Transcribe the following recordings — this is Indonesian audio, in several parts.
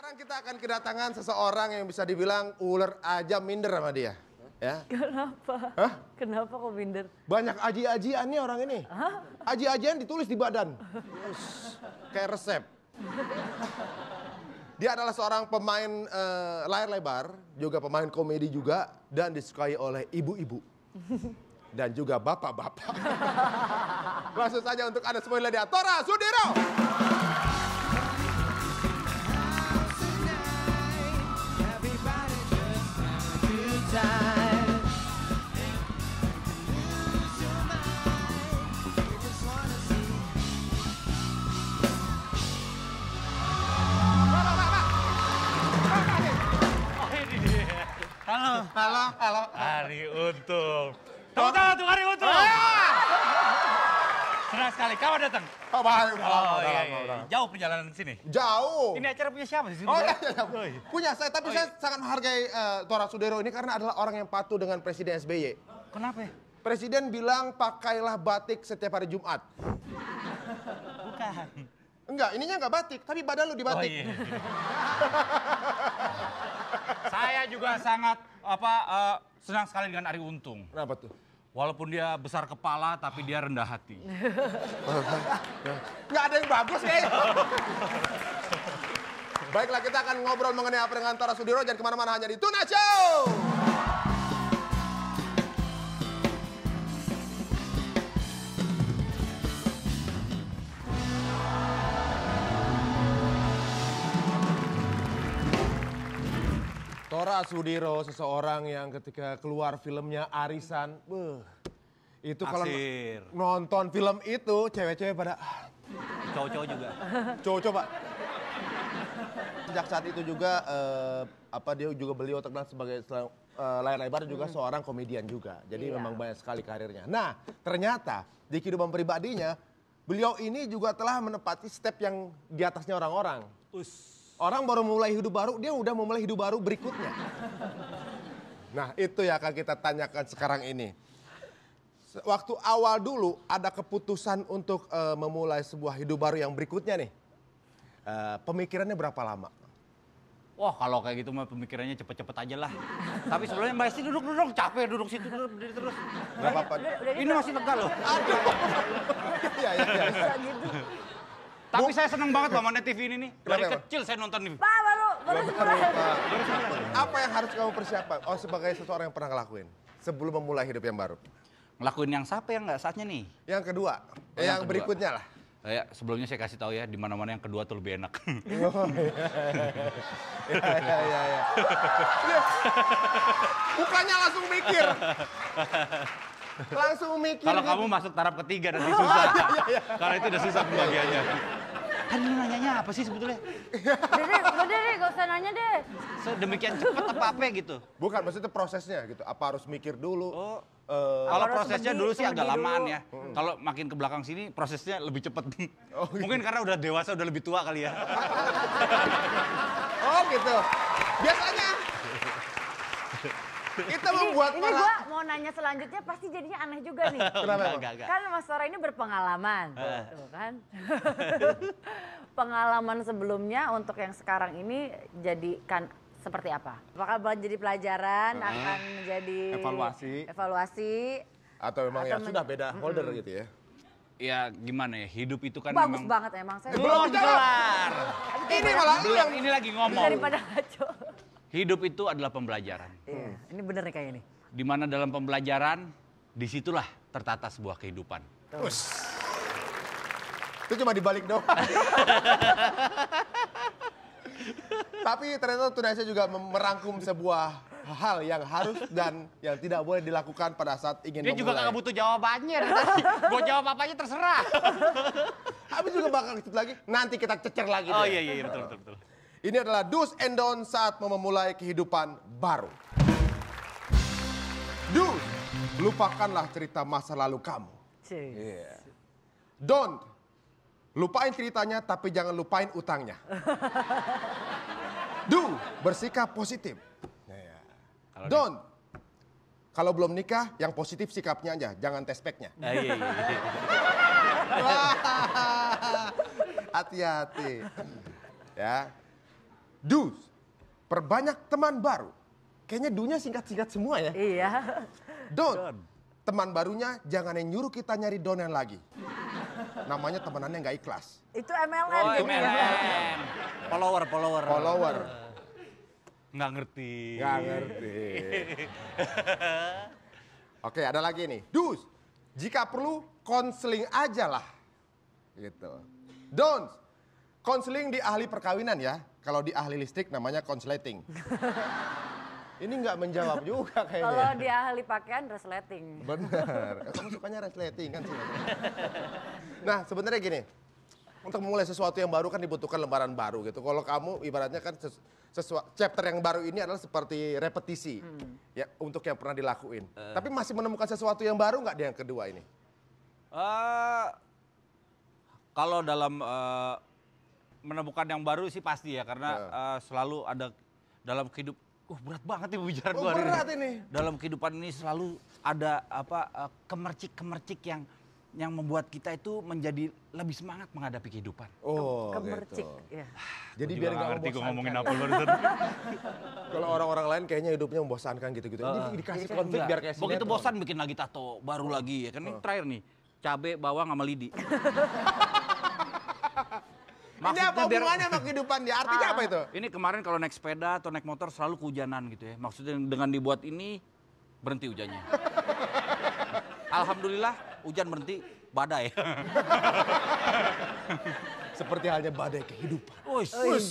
Sekarang kita akan kedatangan seseorang yang bisa dibilang ular aja minder sama dia. Ya. Kenapa? Hah? Kenapa kok minder? Banyak aji-ajiannya orang ini. Hah? Aji-ajian ditulis di badan. Yes. Kayak resep. Dia adalah seorang pemain uh, layar lebar, juga pemain komedi juga, dan disukai oleh ibu-ibu. dan juga bapak-bapak. Langsung saja untuk Anda semua Tora Sudiro. balik, kawan datang. Oh, balik udah oh, iya, iya, udah iya. lama. Jauh perjalanan ke sini. Jauh. Ini acara punya siapa sih? Oh, iya, iya, iya. Oh, iya. Punya saya, tapi oh, iya. saya sangat menghargai uh, Tora Sudero ini karena adalah orang yang patuh dengan Presiden SBY. Kenapa ya? Presiden bilang pakailah batik setiap hari Jumat. Bukan. Enggak, ininya enggak batik, tapi badan lu dibatik. Oh, iya. saya juga sangat apa uh, senang sekali dengan Ari Untung. Kenapa tuh? Walaupun dia besar kepala, tapi dia rendah hati. Gak ada yang bagus, ya. Baiklah, kita akan ngobrol mengenai apa dengan Tara Sudiro. Jangan kemana-mana, hanya di Tuna Show! Nora Sudiro seseorang yang ketika keluar filmnya Arisan, beuh, itu kalau nonton film itu cewek-cewek pada ah. cowok-cowok juga. Cowok-cowok, Pak. Sejak saat itu juga eh, apa dia juga beliau terkenal sebagai eh, layar lebar juga hmm. seorang komedian juga. Jadi Iya. memang banyak sekali karirnya. Nah, ternyata di kehidupan pribadinya beliau ini juga telah menepati step yang di atasnya orang-orang. Orang baru mulai hidup baru, dia udah memulai hidup baru berikutnya. Nah, itu yang akan kita tanyakan sekarang ini. Waktu awal dulu ada keputusan untuk uh, memulai sebuah hidup baru yang berikutnya nih. Uh, pemikirannya berapa lama? Wah kalau kayak gitu mah pemikirannya cepet-cepet aja lah. Tapi sebelumnya Mbak Esti duduk-duduk capek duduk situ duduk berdiri terus. Gak apa-apa. Ini masih tegak loh. Aduh. Iya, iya, iya. Tapi Bu. saya seneng banget Bang Monet TV ini nih. Dari Kenapa, kecil saya nonton nih. Pak, baru baru sebulan. Apa yang harus kamu persiapkan? Oh, sebagai seseorang yang pernah ngelakuin sebelum memulai hidup yang baru. Ngelakuin yang siapa yang nggak saatnya nih? Yang kedua, oh, yang, yang kedua. berikutnya lah. Oh, ya, sebelumnya saya kasih tahu ya, di mana-mana yang kedua tuh lebih enak. Oh, iya. Iya, iya, iya, iya. Bukannya langsung mikir langsung mikir kalau gitu. kamu masuk taraf ketiga nanti susah iya, iya. karena itu udah susah pembagiannya Tadi kan lu nanyanya apa sih sebetulnya? deh, gak usah nanya deh. Sedemikian cepet apa apa gitu? Bukan, maksudnya prosesnya gitu. Apa harus mikir dulu? Oh. Uh, kalau prosesnya dulu sih agak lamaan ya. Hmm. Kalau makin ke belakang sini prosesnya lebih cepet. Oh, gitu. Mungkin karena udah dewasa, udah lebih tua kali ya. oh gitu. Biasanya kita membuat ini gua gue mau nanya selanjutnya pasti jadinya aneh juga nih. Kenapa? Kan Mas Tora ini berpengalaman, Tuh, eh. tuh kan. Pengalaman sebelumnya untuk yang sekarang ini jadi kan seperti apa? Apakah jadi pelajaran, uh. akan menjadi evaluasi, evaluasi atau memang ya atau ya sudah beda holder mm -hmm. gitu ya? ya gimana ya hidup itu kan bagus memang... banget emang saya belum kelar ini malah yang ini lagi ngomong daripada ngaco Hidup itu adalah pembelajaran. Iya. Ini bener kayak ini. Di mana dalam pembelajaran, disitulah tertata sebuah kehidupan. Terus, Itu cuma dibalik doang. Tapi ternyata Tunisia juga merangkum sebuah hal yang harus dan yang tidak boleh dilakukan pada saat ingin Dia memulai. juga gak butuh jawabannya. Gue jawab apa aja terserah. Habis juga bakal ikut lagi, nanti kita cecer lagi. Oh deh. iya, iya, iya betul, betul, betul. Ini adalah do's and don't saat memulai kehidupan baru. Do, lupakanlah cerita masa lalu kamu. Yeah. Don't, lupain ceritanya tapi jangan lupain utangnya. Do, bersikap positif. Don, Don't, kalau belum nikah, yang positif sikapnya aja, jangan tespeknya. Ah, iya, iya, iya. Hati-hati. ya, Dus, perbanyak teman baru. Kayaknya dunia singkat-singkat semua ya. Iya. Don, Don. teman barunya jangan yang nyuruh kita nyari donen lagi. Namanya temenannya nggak ikhlas. Itu MLM. Oh, MLM. Iya. MLM. Follower, follower. Follower. Nggak ngerti. Nggak ngerti. Oke, ada lagi nih. Dus, jika perlu konseling aja lah. Gitu. Don, konseling di ahli perkawinan ya. Kalau di ahli listrik namanya konsleting. Ini nggak menjawab juga kayaknya. Kalau di ahli pakaian resleting. Benar. Kamu sukanya resleting kan sih. nah sebenarnya gini, untuk memulai sesuatu yang baru kan dibutuhkan lembaran baru gitu. Kalau kamu ibaratnya kan sesu, chapter yang baru ini adalah seperti repetisi hmm. ya untuk yang pernah dilakuin. Uh. Tapi masih menemukan sesuatu yang baru nggak di yang kedua ini? Uh, kalau dalam uh, menemukan yang baru sih pasti ya karena ya. Uh, selalu ada dalam hidup uh, berat banget ibu bicara oh, berat ini. ini. Dalam kehidupan ini selalu ada apa eh, kemercik-kemercik yang yang membuat kita itu menjadi lebih semangat menghadapi kehidupan. Oh, gitu. kemercik. Gitu. Ya. Jadi biar nggak ngerti gue ngomongin apa barusan. Kalau orang-orang lain kayaknya hidupnya membosankan gitu-gitu. Uh, Ini dikasih iya, konflik biar kayak Begitu bosan bikin lagi tato baru lagi ya. Kan ini terakhir nih. Cabe, bawang sama lidi. Maksudnya ini apa biar... hubungannya sama kehidupan dia? Artinya ah. apa itu? Ini kemarin kalau naik sepeda atau naik motor selalu kehujanan gitu ya. Maksudnya dengan dibuat ini berhenti hujannya. Alhamdulillah hujan berhenti, badai. Seperti halnya badai kehidupan. Uish. Uish.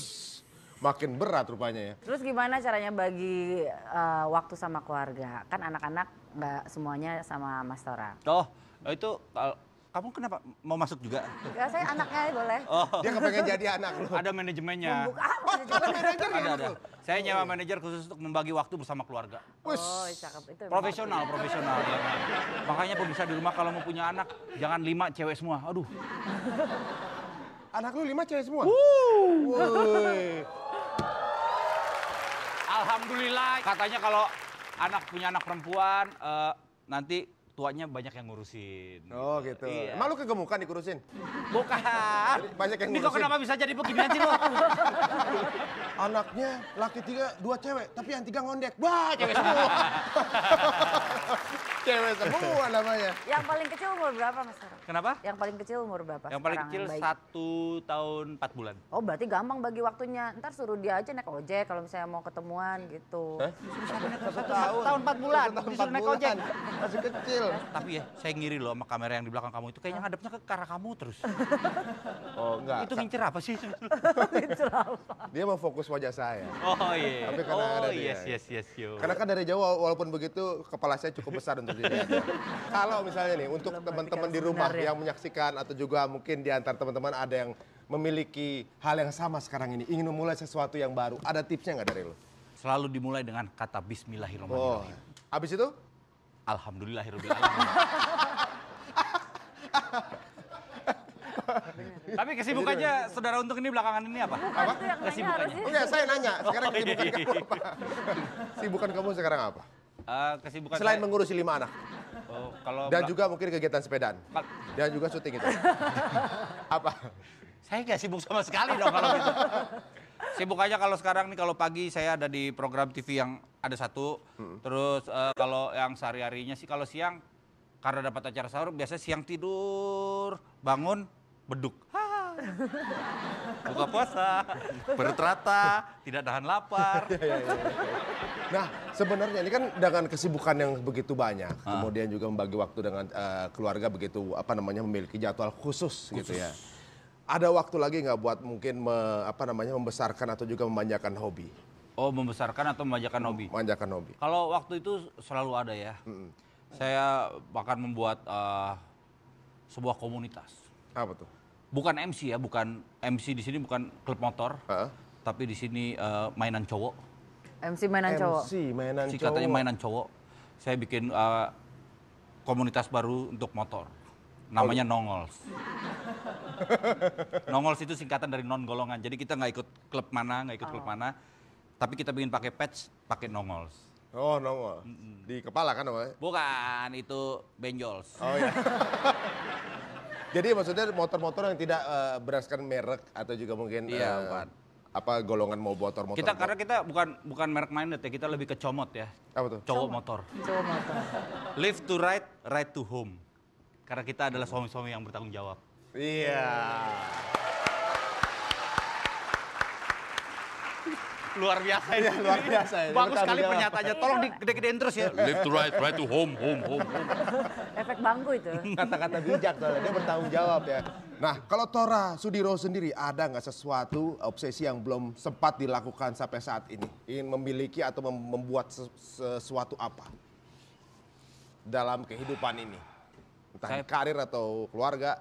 Makin berat rupanya ya. Terus gimana caranya bagi uh, waktu sama keluarga? Kan anak-anak nggak semuanya sama Mas Tora. Oh, itu eh, kamu kenapa mau masuk juga? Ya, saya anaknya ya, boleh. Oh. Dia kepengen jadi anak lu. Ada manajemennya. Membuka, oh, ada manajer ya, ada, ada. Saya nyewa oh, iya. manajer khusus untuk membagi waktu bersama keluarga. Oh, cakep itu. Profesional, profesional. Ya kan? Makanya pemirsa di rumah kalau mau punya anak, jangan lima cewek semua. Aduh. Anak lu lima cewek semua? Alhamdulillah. Katanya kalau anak punya anak perempuan, uh, nanti tuanya banyak yang ngurusin. Oh gitu. gitu. Iya. Emang lu kegemukan dikurusin? Bukan. banyak yang ngurusin. Ini kok kenapa bisa jadi beginian sih lu? Anaknya laki tiga, dua cewek, tapi yang tiga ngondek. Wah cewek semua. cewek semua namanya. Yang paling kecil umur berapa Mas Sarah? Kenapa? Yang paling kecil umur berapa? Yang paling kecil yang satu tahun empat bulan. Oh berarti gampang bagi waktunya. Ntar suruh dia aja naik ojek kalau misalnya mau ketemuan gitu. Eh? Satu tahun. tahun empat bulan. Tahun tahun naik ojek. Masih kecil. Tapi ya saya ngiri loh sama kamera yang di belakang kamu itu kayaknya ngadepnya ke arah kamu terus. Oh enggak. Itu ngincer apa sih? ngincer apa? Dia mau fokus wajah saya. Oh iya. Tapi karena oh, ada dia. Yes, yes, yes, yo. Karena kan dari jauh walaupun begitu kepala saya cukup besar untuk Gitu ya. Kalau misalnya nih untuk teman-teman di rumah yang menyaksikan atau juga mungkin di antar teman-teman ada yang memiliki hal yang sama sekarang ini, ingin memulai sesuatu yang baru, ada tipsnya nggak dari lo? Selalu dimulai dengan kata Bismillahirrahmanirrahim. Oh. Abis itu? Alhamdulillahirobbilalamin. Tapi kesibukannya saudara untuk ini belakangan ini apa? Apa? Kesibukannya. saya nanya. Sekarang oh, iya. kesibukan kamu apa? Sibukan kamu sekarang apa? Uh, kesibukan Selain saya... mengurusi lima anak. Oh, kalau dan juga mungkin kegiatan sepedaan. dan juga syuting itu. Apa? Saya nggak sibuk sama sekali dong kalau gitu. Sibuk aja kalau sekarang nih kalau pagi saya ada di program TV yang ada satu. Hmm. Terus uh, kalau yang sehari-harinya sih kalau siang karena dapat acara sahur biasanya siang tidur, bangun beduk. Buka puasa, berterata, tidak tahan lapar. Iya, iya, iya. nah, sebenarnya ini kan dengan kesibukan yang begitu banyak, ah. kemudian juga membagi waktu dengan uh, keluarga begitu apa namanya memiliki jadwal khusus, khusus. gitu ya. Ada waktu lagi nggak buat mungkin me, apa namanya membesarkan atau juga memanjakan hobi? Oh, membesarkan atau memanjakan hobi? Memanjakan hobi. Kalau waktu itu selalu ada ya. Mm -mm. Saya bahkan membuat uh, sebuah komunitas. Apa tuh? bukan MC ya, bukan MC di sini bukan klub motor, uh. tapi di sini uh, mainan cowok. MC mainan MC, cowok. MC mainan si cowok. katanya mainan cowok. Saya bikin uh, komunitas baru untuk motor. Namanya oh. Nongols. Nongols itu singkatan dari non golongan. Jadi kita nggak ikut klub mana, nggak ikut oh. klub mana. Tapi kita bikin pakai patch, pakai Nongols. Oh, nongol. Di kepala kan namanya? Bukan, itu benjols. Oh iya. Jadi maksudnya motor-motor yang tidak uh, eh, berdasarkan merek atau juga mungkin iya, uh, apa golongan mau motor motor. Kita karena kita bukan bukan merek minded ya, kita lebih ke comot ya. Apa tuh? Cowok comot. motor. Cowok motor. Live to ride, ride to home. Karena kita adalah suami-suami yang bertanggung jawab. Iya. Yeah. luar biasa ini. Ya, luar biasa ini. Bagus sekali pernyataannya. Tolong digede-gedein terus ya. Left to right, right to home, home, home. Efek bangku itu. Kata-kata bijak soalnya dia bertanggung jawab ya. Nah, kalau Tora Sudiro sendiri ada nggak sesuatu obsesi yang belum sempat dilakukan sampai saat ini? Ingin memiliki atau membuat sesuatu apa dalam kehidupan ini? Entah saya, karir atau keluarga?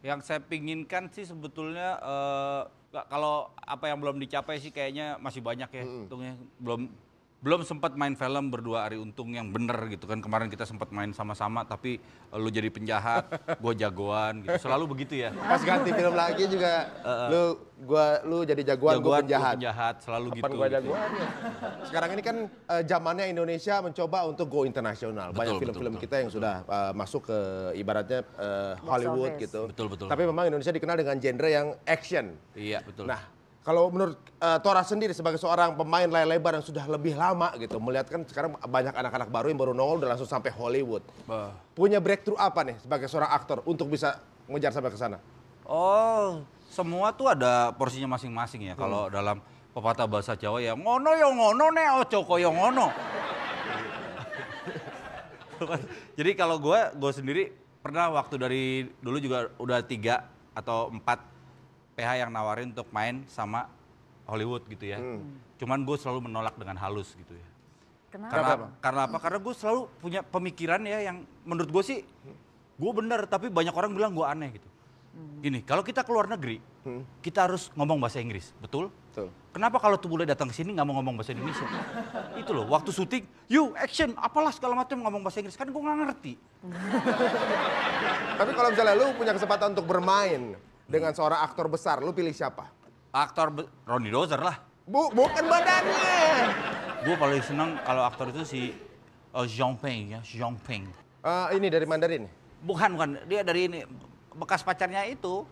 Yang saya pinginkan sih sebetulnya uh, kalau apa yang belum dicapai sih kayaknya masih banyak ya, untungnya belum belum sempat main film berdua Ari Untung yang bener gitu kan kemarin kita sempat main sama-sama tapi eh, lu jadi penjahat gue jagoan gitu selalu begitu ya pas ganti film lagi juga uh, lu gua lu jadi jagoan, jagoan gue penjahat penjahat selalu Kapan gitu gua gitu. ya, ya? sekarang ini kan uh, zamannya Indonesia mencoba untuk go internasional banyak film-film kita yang betul. sudah uh, masuk ke ibaratnya uh, Hollywood gitu betul betul tapi memang Indonesia dikenal dengan genre yang action iya betul nah kalau menurut uh, Tora sendiri sebagai seorang pemain layar lebar yang sudah lebih lama gitu, melihat kan sekarang banyak anak-anak baru yang baru nongol dan langsung sampai Hollywood. Bah. Punya breakthrough apa nih sebagai seorang aktor untuk bisa ngejar sampai ke sana? Oh, semua tuh ada porsinya masing-masing ya. Hmm. Kalau dalam pepatah bahasa Jawa ya ngono yo ya ngono ne ojo koyo ya ngono. Jadi kalau gue, gue sendiri pernah waktu dari dulu juga udah tiga atau empat PH yang nawarin untuk main sama Hollywood gitu ya. Hmm. Cuman gue selalu menolak dengan halus gitu ya. Kenapa? Karena, karena apa? Karena gue selalu punya pemikiran ya yang menurut gue sih gue bener tapi banyak orang bilang gue aneh gitu. Hmm. Gini, kalau kita ke luar negeri, hmm. kita harus ngomong bahasa Inggris, betul? Betul. Kenapa kalau tuh boleh datang ke sini nggak mau ngomong bahasa Indonesia? Itu loh, waktu syuting, you action, apalah segala macam ngomong bahasa Inggris kan gue nggak ngerti. tapi kalau misalnya lu punya kesempatan untuk bermain, dengan seorang aktor besar, lu pilih siapa? Aktor Ronnie Dozer lah. Bu, bukan badannya. Gue paling seneng kalau aktor itu si uh, eh, Jean Peng ya, Jean Peng. Uh, ini dari Mandarin? Ya? Bukan, bukan. Dia dari ini bekas pacarnya itu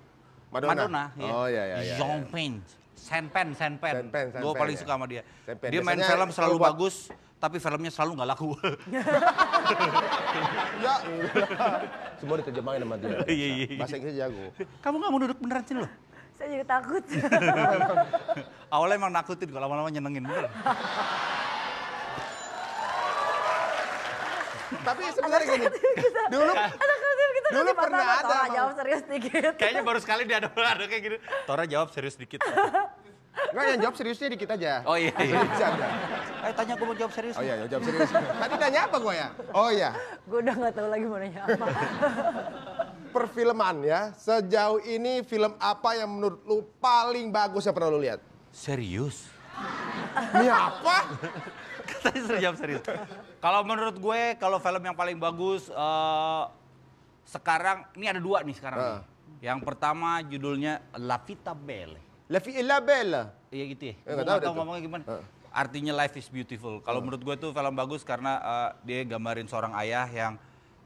Madonna. Madonna ya. Oh iya iya. iya, iya. Peng. Senpen, Senpen. Senpen, Senpen Gue paling ya. suka sama dia. Senpen. Dia Biasanya main film selalu bagus, tapi filmnya selalu nggak laku. ya, semua diterjemahin sama dia. Iya, iya, iya. Bahasa Inggris jago. Kamu nggak mau duduk beneran sini loh? Saya jadi takut. Awalnya emang nakutin, kalau lama-lama nyenengin bener. tapi sebenarnya gini, dulu dulu pernah ada. Tora jawab serius dikit. Kayaknya baru sekali dia ada, ada kayak gini. Gitu. Tora jawab serius dikit. Enggak yang jawab seriusnya dikit aja. Oh iya. iya. Serius aja. Eh tanya gue mau jawab serius. Oh iya, ya, jawab serius. Tadi tanya apa gue ya? Oh iya. Gue udah nggak tahu lagi mau nanya apa. Perfilman ya, sejauh ini film apa yang menurut lu paling bagus yang pernah lu lihat? Serius. Ini apa? Tadi serius jawab serius. Kalau menurut gue, kalau film yang paling bagus uh, sekarang, ini ada dua nih sekarang. Uh. Nih. Ah. Yang pertama judulnya La Vita Belle. La fi'illa lah, Iya gitu ya. Eh, gak tahu ngomongnya gimana. Uh. Artinya life is beautiful. Kalau uh. menurut gue itu film bagus karena uh, dia gambarin seorang ayah yang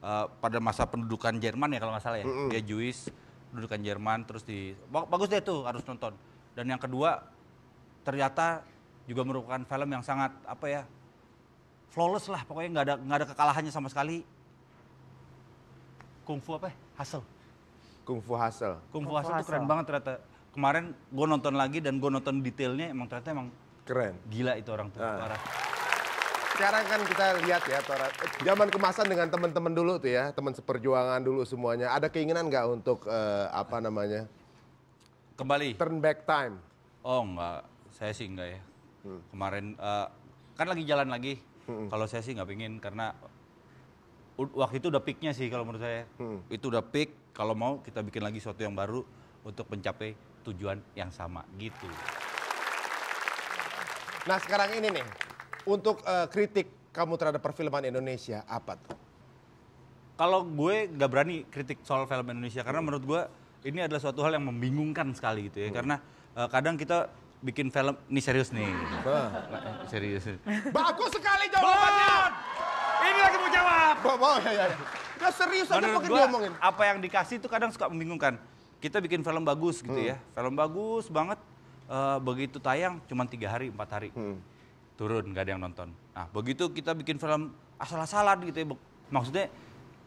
uh, pada masa pendudukan Jerman ya kalau nggak salah ya. Uh -uh. Dia Jewish, pendudukan Jerman terus di bagus deh tuh harus nonton. Dan yang kedua ternyata juga merupakan film yang sangat apa ya flawless lah pokoknya nggak ada nggak ada kekalahannya sama sekali kungfu apa ya? hustle kungfu hasil kungfu hasil, kungfu hustle tuh keren banget ternyata kemarin gue nonton lagi dan gue nonton detailnya emang ternyata emang keren gila itu orang tua ah. parah sekarang kan kita lihat ya Tora, zaman kemasan dengan teman-teman dulu tuh ya, teman seperjuangan dulu semuanya. Ada keinginan nggak untuk uh, apa namanya? Kembali. Turn back time. Oh nggak, saya sih nggak ya. Hmm. Kemarin uh, kan lagi jalan lagi. Hmm. Kalau saya sih nggak pingin karena waktu itu udah peaknya sih kalau menurut saya. Hmm. Itu udah peak. Kalau mau kita bikin lagi sesuatu yang baru untuk mencapai tujuan yang sama gitu. Nah sekarang ini nih, untuk uh, kritik kamu terhadap perfilman Indonesia apa tuh? Kalau gue gak berani kritik soal film Indonesia karena menurut gue ini adalah suatu hal yang membingungkan sekali gitu ya hmm. karena uh, kadang kita bikin film ini serius nih. Nah, eh, serius. Bagus sekali jawabannya. Ini lagi mau jawab. Bo, bo, ya, ya. Nah, serius aja diomongin. Apa yang dikasih itu kadang suka membingungkan kita bikin film bagus gitu hmm. ya film bagus banget uh, begitu tayang cuma tiga hari empat hari hmm. turun nggak ada yang nonton nah begitu kita bikin film asal-asalan gitu ya maksudnya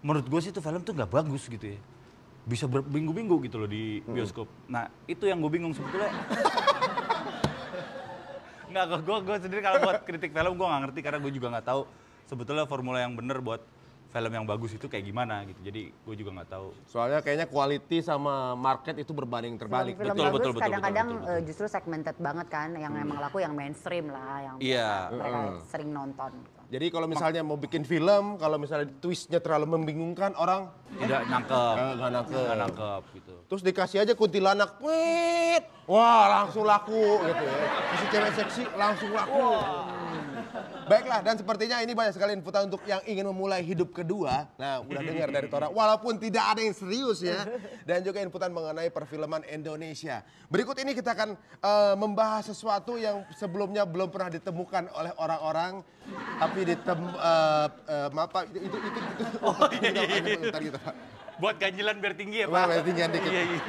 menurut gue sih itu film tuh nggak bagus gitu ya bisa berminggu-minggu gitu loh di hmm. bioskop. Nah itu yang gue bingung sebetulnya. nggak gue gue sendiri kalau buat kritik film gue nggak ngerti karena gue juga nggak tahu sebetulnya formula yang bener buat film yang bagus itu kayak gimana gitu. Jadi gue juga nggak tahu. Soalnya kayaknya quality sama market itu berbanding terbalik. Film, betul, betul, betul, kadang-kadang betul, betul, betul. Eh, justru segmented banget kan, yang hmm. emang laku yang mainstream lah, yang yeah. mereka hmm. sering nonton. Gitu. Jadi kalau misalnya mau bikin film, kalau misalnya twistnya terlalu membingungkan orang tidak eh, nangkep, eh, nggak nangkep, nggak nangkep gitu. Terus dikasih aja kuntilanak, wih, wah langsung laku gitu ya. Kasih cewek seksi langsung laku. Wow. Baiklah, dan sepertinya ini banyak sekali info untuk yang ingin memulai hidup kedua. Nah, udah dengar dari Tora, walaupun tidak ada yang serius ya. Dan juga inputan mengenai perfilman Indonesia. Berikut ini kita akan uh, membahas sesuatu yang sebelumnya belum pernah ditemukan oleh orang-orang. Tapi ditem, uh, uh, maaf Pak, itu, itu, itu. itu oh, iya, iya. Itu, iya. Buat ganjilan biar tinggi ya Pak? biar tinggian dikit. Iya, iya.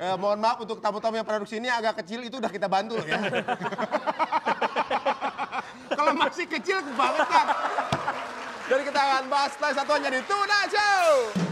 Eh, mohon maaf untuk tamu-tamu yang produksi ini agak kecil itu udah kita bantu ya. masih kecil kebangetan. Dari ketangan bahas satu hanya di Tuna Show.